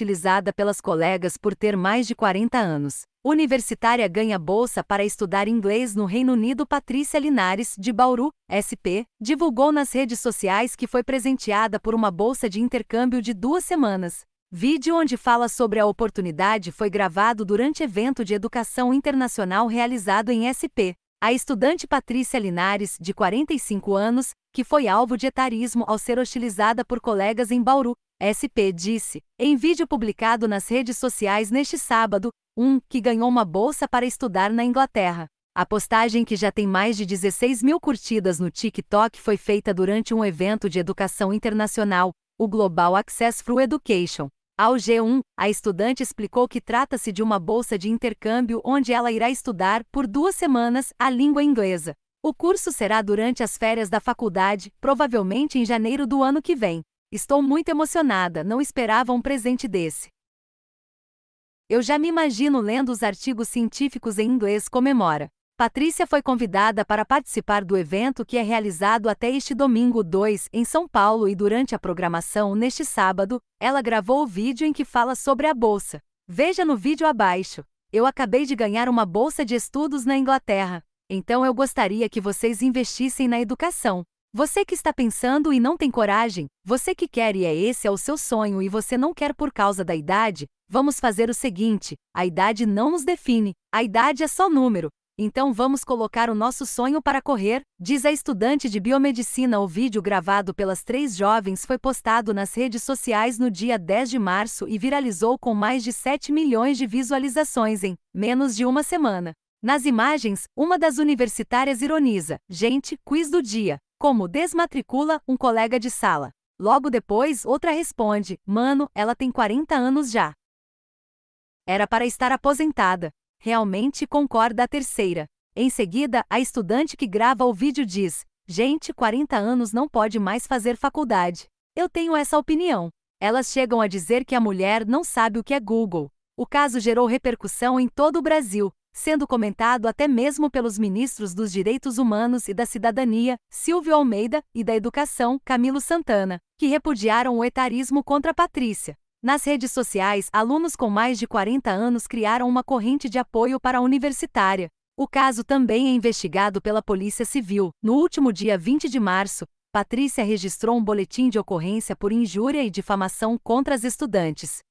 hostilizada pelas colegas por ter mais de 40 anos. Universitária ganha bolsa para estudar inglês no Reino Unido. Patrícia Linares, de Bauru, SP, divulgou nas redes sociais que foi presenteada por uma bolsa de intercâmbio de duas semanas. Vídeo onde fala sobre a oportunidade foi gravado durante evento de educação internacional realizado em SP. A estudante Patrícia Linares, de 45 anos, que foi alvo de etarismo ao ser hostilizada por colegas em Bauru, SP disse, em vídeo publicado nas redes sociais neste sábado, um que ganhou uma bolsa para estudar na Inglaterra. A postagem, que já tem mais de 16 mil curtidas no TikTok, foi feita durante um evento de educação internacional, o Global Access for Education. Ao G1, a estudante explicou que trata-se de uma bolsa de intercâmbio onde ela irá estudar, por duas semanas, a língua inglesa. O curso será durante as férias da faculdade, provavelmente em janeiro do ano que vem. Estou muito emocionada, não esperava um presente desse. Eu já me imagino lendo os artigos científicos em inglês comemora. Patrícia foi convidada para participar do evento que é realizado até este domingo 2 em São Paulo e durante a programação neste sábado, ela gravou o vídeo em que fala sobre a bolsa. Veja no vídeo abaixo. Eu acabei de ganhar uma bolsa de estudos na Inglaterra. Então eu gostaria que vocês investissem na educação. Você que está pensando e não tem coragem, você que quer e é esse é o seu sonho e você não quer por causa da idade, vamos fazer o seguinte: a idade não nos define, a idade é só número. Então vamos colocar o nosso sonho para correr, diz a estudante de biomedicina. O vídeo gravado pelas três jovens foi postado nas redes sociais no dia 10 de março e viralizou com mais de 7 milhões de visualizações em menos de uma semana. Nas imagens, uma das universitárias ironiza: Gente, quiz do dia. Como desmatricula um colega de sala. Logo depois, outra responde: Mano, ela tem 40 anos já. Era para estar aposentada. Realmente concorda a terceira. Em seguida, a estudante que grava o vídeo diz: Gente, 40 anos não pode mais fazer faculdade. Eu tenho essa opinião. Elas chegam a dizer que a mulher não sabe o que é Google. O caso gerou repercussão em todo o Brasil, sendo comentado até mesmo pelos ministros dos Direitos Humanos e da Cidadania, Silvio Almeida, e da Educação, Camilo Santana, que repudiaram o etarismo contra Patrícia. Nas redes sociais, alunos com mais de 40 anos criaram uma corrente de apoio para a universitária. O caso também é investigado pela Polícia Civil. No último dia 20 de março, Patrícia registrou um boletim de ocorrência por injúria e difamação contra as estudantes.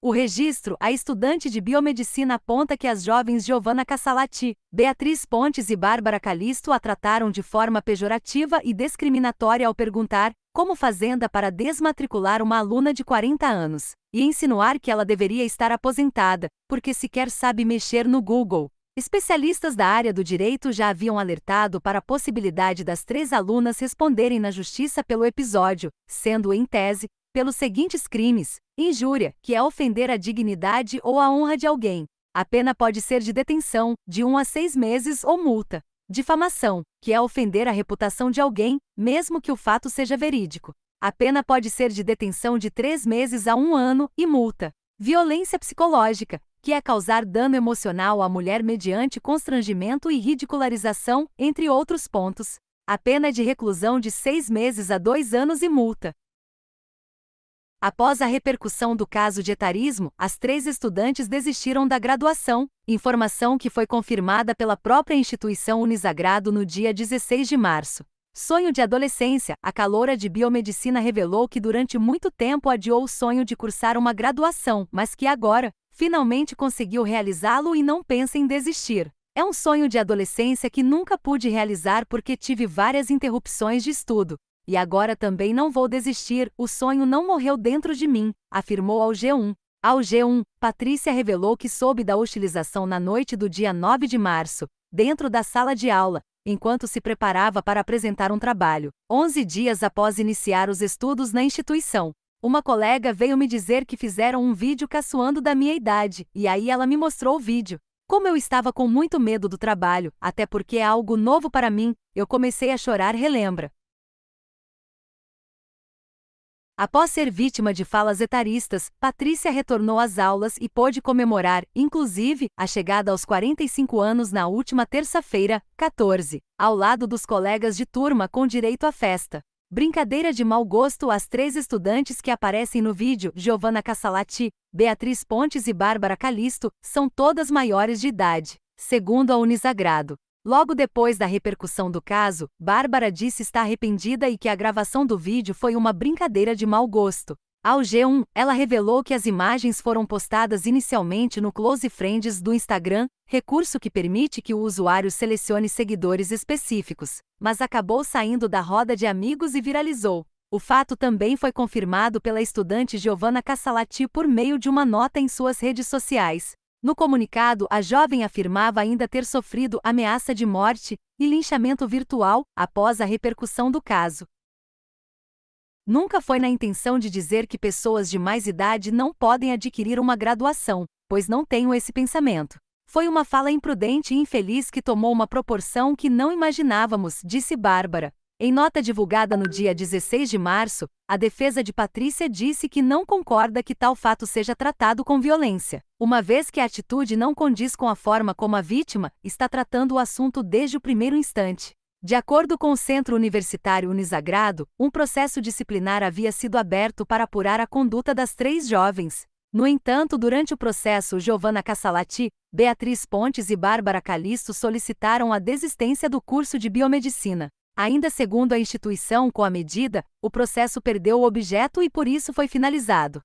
O registro, a estudante de biomedicina aponta que as jovens Giovanna Cassalati, Beatriz Pontes e Bárbara Calisto a trataram de forma pejorativa e discriminatória ao perguntar como fazenda para desmatricular uma aluna de 40 anos e insinuar que ela deveria estar aposentada, porque sequer sabe mexer no Google. Especialistas da área do direito já haviam alertado para a possibilidade das três alunas responderem na justiça pelo episódio, sendo, em tese, pelos seguintes crimes: injúria, que é ofender a dignidade ou a honra de alguém. A pena pode ser de detenção, de um a seis meses ou multa. Difamação, que é ofender a reputação de alguém, mesmo que o fato seja verídico. A pena pode ser de detenção de três meses a um ano e multa. Violência psicológica, que é causar dano emocional à mulher mediante constrangimento e ridicularização, entre outros pontos. A pena é de reclusão de seis meses a dois anos e multa. Após a repercussão do caso de etarismo, as três estudantes desistiram da graduação, informação que foi confirmada pela própria instituição Unisagrado no dia 16 de março. Sonho de adolescência, a caloura de biomedicina revelou que durante muito tempo adiou o sonho de cursar uma graduação, mas que agora, finalmente conseguiu realizá-lo e não pensa em desistir. É um sonho de adolescência que nunca pude realizar porque tive várias interrupções de estudo. E agora também não vou desistir, o sonho não morreu dentro de mim, afirmou ao G1. Ao G1, Patrícia revelou que soube da hostilização na noite do dia 9 de março, dentro da sala de aula, enquanto se preparava para apresentar um trabalho, 11 dias após iniciar os estudos na instituição. Uma colega veio me dizer que fizeram um vídeo caçoando da minha idade, e aí ela me mostrou o vídeo. Como eu estava com muito medo do trabalho, até porque é algo novo para mim, eu comecei a chorar, relembra. Após ser vítima de falas etaristas, Patrícia retornou às aulas e pôde comemorar, inclusive, a chegada aos 45 anos na última terça-feira, 14, ao lado dos colegas de turma com direito à festa. Brincadeira de mau gosto às três estudantes que aparecem no vídeo, Giovanna Cassalati, Beatriz Pontes e Bárbara Calisto, são todas maiores de idade, segundo a Unisagrado. Logo depois da repercussão do caso, Bárbara disse estar arrependida e que a gravação do vídeo foi uma brincadeira de mau gosto. Ao G1, ela revelou que as imagens foram postadas inicialmente no Close Friends do Instagram, recurso que permite que o usuário selecione seguidores específicos, mas acabou saindo da roda de amigos e viralizou. O fato também foi confirmado pela estudante Giovanna Cassalati por meio de uma nota em suas redes sociais. No comunicado, a jovem afirmava ainda ter sofrido ameaça de morte e linchamento virtual após a repercussão do caso. Nunca foi na intenção de dizer que pessoas de mais idade não podem adquirir uma graduação, pois não tenho esse pensamento. Foi uma fala imprudente e infeliz que tomou uma proporção que não imaginávamos, disse Bárbara. Em nota divulgada no dia 16 de março, a defesa de Patrícia disse que não concorda que tal fato seja tratado com violência, uma vez que a atitude não condiz com a forma como a vítima está tratando o assunto desde o primeiro instante. De acordo com o Centro Universitário Unisagrado, um processo disciplinar havia sido aberto para apurar a conduta das três jovens. No entanto, durante o processo, Giovanna Cassalati, Beatriz Pontes e Bárbara Calisto solicitaram a desistência do curso de biomedicina. Ainda segundo a instituição, com a medida, o processo perdeu o objeto e por isso foi finalizado.